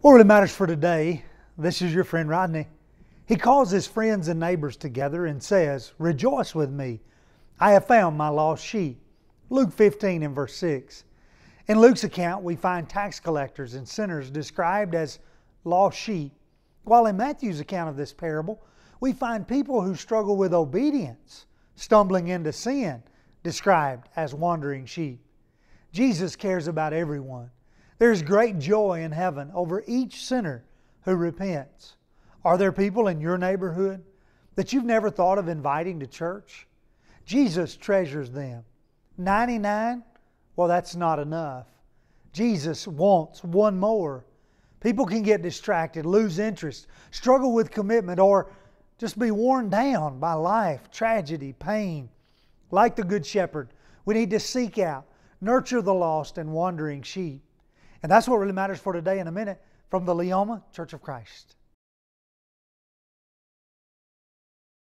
What really matters for today, this is your friend Rodney. He calls his friends and neighbors together and says, Rejoice with me, I have found my lost sheep. Luke 15 and verse 6. In Luke's account, we find tax collectors and sinners described as lost sheep, while in Matthew's account of this parable, we find people who struggle with obedience, stumbling into sin, described as wandering sheep. Jesus cares about everyone. There's great joy in heaven over each sinner who repents. Are there people in your neighborhood that you've never thought of inviting to church? Jesus treasures them. 99? Well, that's not enough. Jesus wants one more. People can get distracted, lose interest, struggle with commitment, or just be worn down by life, tragedy, pain. Like the Good Shepherd, we need to seek out, nurture the lost and wandering sheep. And that's what really matters for today in a minute from the Leoma Church of Christ.